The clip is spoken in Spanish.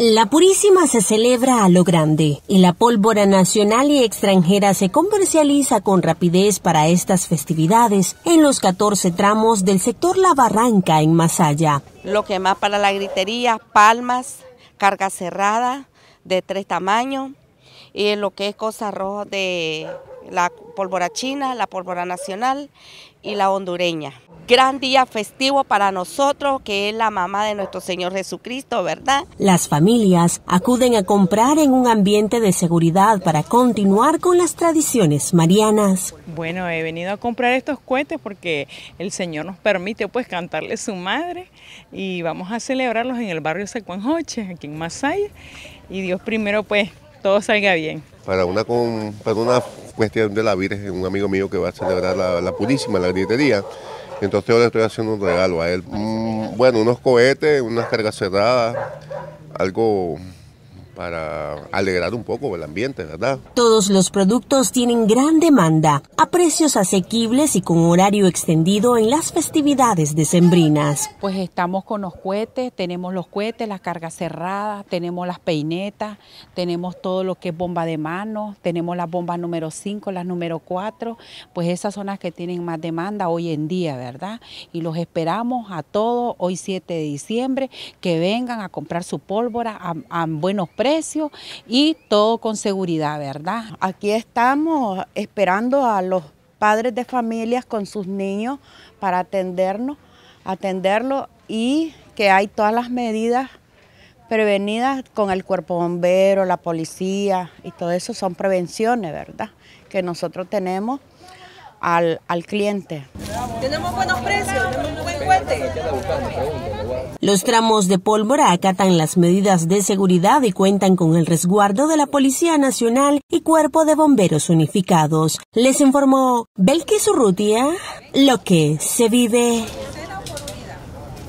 La Purísima se celebra a lo grande y la pólvora nacional y extranjera se comercializa con rapidez para estas festividades en los 14 tramos del sector La Barranca en Masaya. Lo que más para la gritería, palmas, carga cerrada de tres tamaños, y lo que es cosa roja de la pólvora china, la pólvora nacional y la hondureña. Gran día festivo para nosotros, que es la mamá de nuestro Señor Jesucristo, ¿verdad? Las familias acuden a comprar en un ambiente de seguridad para continuar con las tradiciones marianas. Bueno, he venido a comprar estos cohetes porque el Señor nos permite pues cantarle su madre y vamos a celebrarlos en el barrio Sacuanjoche, aquí en Masaya. Y Dios primero pues todo salga bien. Para una, una cuestión de la Virgen, un amigo mío que va a celebrar la, Purísima, la gritería, entonces yo le estoy haciendo un regalo a él. Mm, bueno, unos cohetes, unas cargas cerradas, algo para alegrar un poco el ambiente, ¿verdad? Todos los productos tienen gran demanda, a precios asequibles y con horario extendido en las festividades decembrinas. Pues estamos con los cohetes, tenemos los cohetes, las cargas cerradas, tenemos las peinetas, tenemos todo lo que es bomba de mano, tenemos las bombas número 5, las número 4, pues esas son las que tienen más demanda hoy en día, ¿verdad? Y los esperamos a todos hoy 7 de diciembre que vengan a comprar su pólvora a, a buenos precios y todo con seguridad, ¿verdad? Aquí estamos esperando a los padres de familias con sus niños para atendernos, atenderlo y que hay todas las medidas prevenidas con el cuerpo bombero, la policía y todo eso son prevenciones, ¿verdad? Que nosotros tenemos al, cliente. Tenemos buenos precios, los tramos de pólvora acatan las medidas de seguridad y cuentan con el resguardo de la Policía Nacional y Cuerpo de Bomberos Unificados. Les informó Belkis Urrutia, lo que se vive.